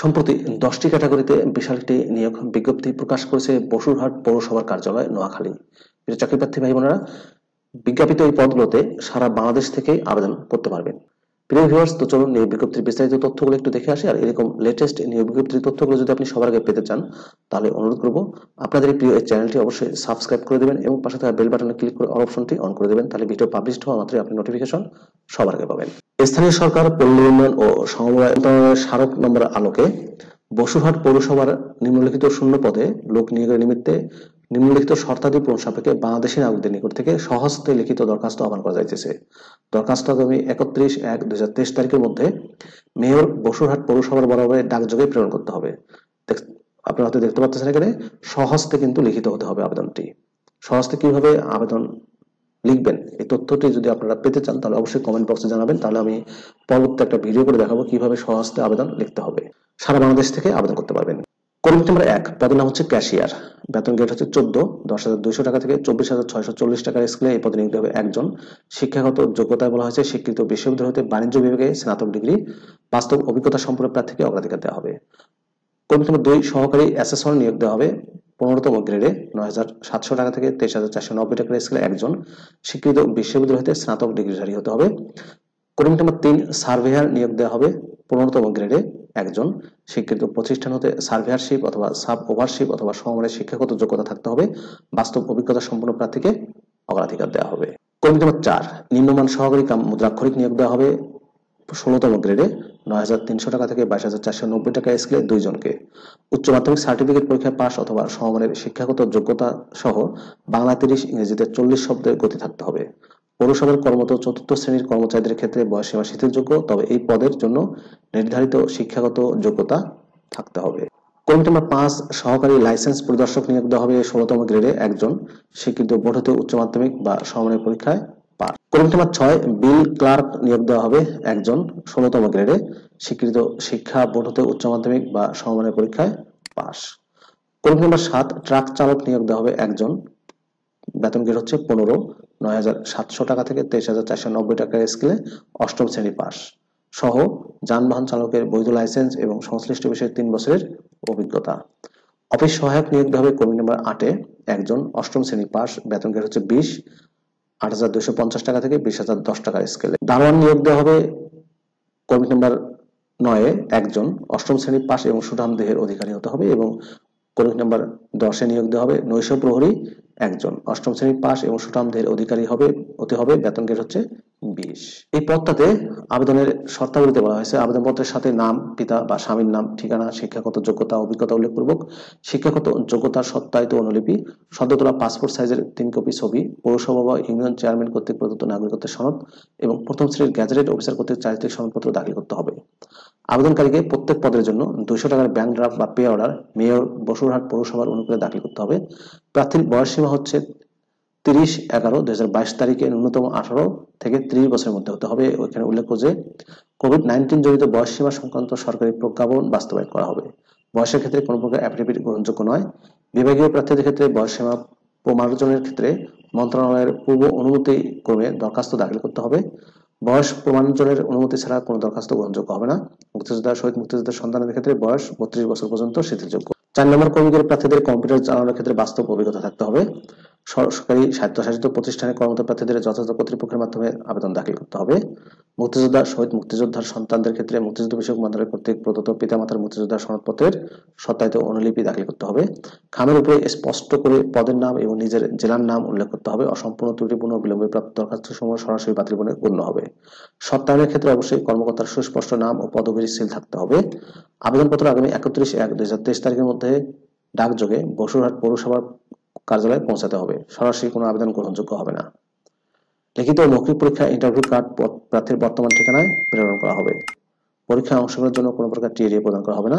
সম্প্রতি দশটি ক্যাটাগরিতে বিশাল একটি নিয়োগ বিজ্ঞপ্তি প্রকাশ করেছে বসুরহাট পৌরসভার কার্যালয় নোয়াখালী চাকরিপ্রার্থী ভাই বোনেরা বিজ্ঞাপিত এই পদগুলোতে সারা বাংলাদেশ থেকে আবেদন করতে পারবেন প্রিয় ভিউয়ার্স তো চলুন নিয়োগ বিজ্ঞপ্তির বিস্তারিত তথ্যগুলো একটু দেখে আসি আর এরকম লেটেস্ট বিজ্ঞপ্তির তথ্যগুলো যদি আপনি সবার আগে পেতে চান তাহলে অনুরোধ করব আপনাদের প্রিয় এই চ্যানেলটি অবশ্যই সাবস্ক্রাইব করে দেবেন এবং পাশে থাকা বেল বাটনে ক্লিক করে অল অপশনটি অন করে দেবেন তাহলে ভিডিও পাবলিশড হওয়া মাত্রই আপনি নোটিফিকেশন সবার আগে পাবেন স্থানীয় সরকার পল্লী উন্নয়ন ও সমবায় স্মারক নম্বর আলোকে বসুরহাট পৌরসভার নিম্নলিখিত শূন্য পদে লোক নিয়োগের নিমিত্তে নিম্নলিখিত শর্তাদি পূরণ সাপেক্ষে বাংলাদেশী নাগরিকদের নিকট থেকে সহস্তে লিখিত দরখাস্ত আহ্বান করা যাইতেছে দরখাস্ত আগামী একত্রিশ এক দুই হাজার তেইশ তারিখের মধ্যে মেয়র বসুরহাট পৌরসভার বরাবরে ডাকযোগে প্রেরণ করতে হবে আপনারা হয়তো দেখতে পাচ্ছেন এখানে সহস্তে কিন্তু লিখিত হতে হবে আবেদনটি সহস্তে কিভাবে আবেদন লিখবেন এই তথ্যটি যদি আপনারা পেতে চান তাহলে অবশ্যই কমেন্ট বক্সে জানাবেন তাহলে আমি পরবর্তী একটা ভিডিও করে দেখাবো কিভাবে সহস্তে আবেদন লিখতে হবে সারা বাংলাদেশ থেকে আবেদন করতে পারবেন পরবর্তী নম্বর এক তাদের নাম হচ্ছে ক্যাশিয়ার বেতন গেট হচ্ছে চোদ্দ দশ হাজার দুইশো টাকা থেকে চব্বিশ হাজার ছয়শো চল্লিশ টাকার স্কুলে এই পদে নিয়োগ হবে একজন শিক্ষাগত যোগ্যতা বলা হয়েছে স্বীকৃত বিশ্ববিদ্যালয় হতে বাণিজ্য বিভাগে স্নাতক ডিগ্রি বাস্তব অভিজ্ঞতা সম্পূর্ণ প্রার্থীকে অগ্রাধিকার দেওয়া হবে কর্মী নম্বর দুই সহকারী অ্যাসেসর নিয়োগ দেওয়া হবে পনেরোতম গ্রেডে নয় হাজার সাতশো টাকা থেকে তেইশ হাজার চারশো নব্বই টাকার স্কুলে একজন স্বীকৃত বিশ্ববিদ্যালয় হতে স্নাতক ডিগ্রিধারী হতে হবে কর্মী নম্বর তিন সার্ভেয়ার নিয়োগ দেওয়া হবে পনেরোতম গ্রেডে একজন স্বীকৃত প্রতিষ্ঠান হতে সার্ভেয়ারশিপ অথবা সাব ওভারশিপ অথবা সমরের শিক্ষাগত যোগ্যতা থাকতে হবে বাস্তব অভিজ্ঞতা সম্পন্ন প্রার্থীকে অগ্রাধিকার দেওয়া হবে কর্মী নম্বর চার নিম্নমান সহকারী কাম মুদ্রাক্ষরিক নিয়োগ দেওয়া হবে ষোলোতম গ্রেডে নয় হাজার তিনশো টাকা থেকে বাইশ হাজার চারশো নব্বই টাকা স্কেলে দুইজনকে উচ্চ মাধ্যমিক সার্টিফিকেট পরীক্ষা পাস অথবা সমমানের শিক্ষাগত যোগ্যতা সহ বাংলা তিরিশ ইংরেজিতে চল্লিশ শব্দের গতি থাকতে হবে পৌরসভার কর্মরত চতুর্থ শ্রেণীর কর্মচারীদের ক্ষেত্রে বয়সীমা শিথিলযোগ্য তবে এই পদের জন্য নির্ধারিত শিক্ষাগত যোগ্যতা থাকতে হবে কমিটি নাম্বার পাঁচ সহকারী লাইসেন্স পরিদর্শক নিয়োগ দেওয়া হবে ষোলতম গ্রেডে একজন স্বীকৃত বোর্ড উচ্চ মাধ্যমিক বা সমমানের পরীক্ষায় পার কমিটি নাম্বার ছয় বিল ক্লার্ক নিয়োগ দেওয়া হবে একজন ষোলতম গ্রেডে স্বীকৃত শিক্ষা বোর্ড উচ্চ মাধ্যমিক বা সমমানের পরীক্ষায় পাস কমিটি নাম্বার সাত ট্রাক চালক নিয়োগ দেওয়া হবে একজন বেতন গ্রেড হচ্ছে পনেরো নয় সাতশো টাকা থেকে তেইশ হাজার চারশো নব্বই টাকার স্কেলে অষ্টম শ্রেণী পাস সহ যানবাহন চালকের বৈধ লাইসেন্স এবং সংশ্লিষ্ট বিষয়ে তিন বছরের অভিজ্ঞতা অফিস সহায়ক নিয়োগ হবে কর্মী নম্বর আটে একজন অষ্টম শ্রেণী পাস বেতন গেট হচ্ছে বিশ আট হাজার দুশো পঞ্চাশ টাকা থেকে বিশ হাজার দশ টাকার স্কেলে দারোয়ান নিয়োগ দেওয়া হবে কর্মী নম্বর নয়ে একজন অষ্টম শ্রেণী পাস এবং সুঠাম দেহের অধিকারী হতে হবে এবং কর্মী নম্বর দশে নিয়োগ দেওয়া হবে নৈশ প্রহরী একজন অষ্টম শ্রেণী পাস এবং সুঠামদের অধিকারী হবে হতে হবে বেতন গেট হচ্ছে বিশ এই পদটাতে আবেদনের শর্তাবলীতে বলা হয়েছে আবেদনপত্রের সাথে নাম পিতা বা স্বামীর নাম ঠিকানা শিক্ষাগত যোগ্যতা অভিজ্ঞতা উল্লেখপূর্বক শিক্ষাগত যোগ্যতার সত্তায়িত অনুলিপি তোলা পাসপোর্ট সাইজের তিন কপি ছবি পৌরসভা বা ইউনিয়ন চেয়ারম্যান কর্তৃক প্রদত্ত নাগরিকত্বের সনদ এবং প্রথম শ্রেণীর গ্যাজেটেড অফিসার কর্তৃক চারিত্রিক সনদপত্র দাখিল করতে হবে আবেদনকারীকে প্রত্যেক পদের জন্য দুইশো টাকার ব্যাংক ড্রাফট বা পে অর্ডার মেয়র বসুরহাট পৌরসভার অনুকূলে দাখিল করতে হবে প্রার্থীর বয়সসীমা হচ্ছে তিরিশ এগারো দু তারিখে ন্যূনতম আঠারো থেকে ত্রিশ বছরের মধ্যে হতে হবে ওইখানে উল্লেখ যে কোভিড নাইন্টিন জড়িত বয়সসীমা সংক্রান্ত সরকারি প্রজ্ঞাপন বাস্তবায়ন করা হবে বয়সের ক্ষেত্রে কোনো প্রকার অ্যাফিডেভিট গ্রহণযোগ্য নয় বিভাগীয় প্রার্থীদের ক্ষেত্রে বয়সসীমা প্রমার্জনের ক্ষেত্রে মন্ত্রণালয়ের পূর্ব অনুমতি ক্রমে দরখাস্ত দাখিল করতে হবে বয়স প্রমাণাঞ্চলের অনুমতি ছাড়া কোনো দরখাস্ত গ্রহণযোগ্য হবে না মুক্তিযোদ্ধা শহীদ মুক্তিযোদ্ধার সন্তানের ক্ষেত্রে বয়স বত্রিশ বছর পর্যন্ত শিথিলযোগ্য চার নম্বর কর্মীদের প্রার্থীদের কম্পিউটার চালানোর ক্ষেত্রে বাস্তব অভিজ্ঞতা থাকতে হবে সরকারি স্বায়ত্তশাসিত প্রতিষ্ঠানের কর্মরত প্রার্থীদের যথাযথ কর্তৃপক্ষের মাধ্যমে আবেদন দাখিল করতে হবে মুক্তিযোদ্ধা শহীদ মুক্তিযোদ্ধার সন্তানদের ক্ষেত্রে মুক্তিযুদ্ধ বিষয়ক মন্ত্রণালয় কর্তৃক প্রদত্ত পিতামাতার মুক্তিযোদ্ধার সনদপত্রের সত্যায়িত অনুলিপি দাখিল করতে হবে খামের উপরে স্পষ্ট করে পদের নাম এবং নিজের জেলার নাম উল্লেখ করতে হবে অসম্পূর্ণ ত্রুটিপূর্ণ বিলম্বে প্রাপ্ত দরখাস্ত সমূহ সরাসরি বাতিল বলে গণ্য হবে সত্যায়নের ক্ষেত্রে অবশ্যই কর্মকর্তার সুস্পষ্ট নাম ও পদবীর সিল থাকতে হবে আবেদনপত্র আগামী একত্রিশ এক দুই তারিখের মধ্যে ডাকযোগে বসুরহাট পৌরসভার কার্যালয়ে পৌঁছাতে হবে সরাসরি কোনো আবেদন গ্রহণযোগ্য হবে না লিখিত মৌখিক পরীক্ষা ইন্টারভিউ কার্ড প্রার্থীর বর্তমান ঠিকানায় প্রেরণ করা হবে পরীক্ষায় অংশগ্রহণের জন্য কোনো প্রকার টিএডিএ প্রদান করা হবে না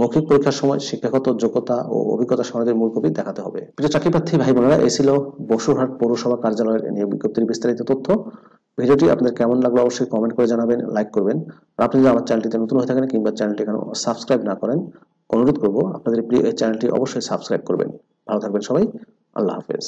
মৌখিক পরীক্ষার সময় শিক্ষাগত যোগ্যতা ও অভিজ্ঞতা সনদের মূল কপি দেখাতে হবে প্রিয় চাকরি প্রার্থী ভাই বোনেরা এ ছিল বসুরহাট পৌরসভা কার্যালয়ের নিয়োগ বিজ্ঞপ্তির বিস্তারিত তথ্য ভিডিওটি আপনাদের কেমন লাগলো অবশ্যই কমেন্ট করে জানাবেন লাইক করবেন আর আপনি যদি আমার চ্যানেলটিতে নতুন হয়ে থাকেন কিংবা চ্যানেলটি এখানে সাবস্ক্রাইব না করেন অনুরোধ করবো আপনাদের প্রিয় এই চ্যানেলটি অবশ্যই সাবস্ক্রাইব করবেন ভালো থাকবেন সবাই আল্লাহ হাফেজ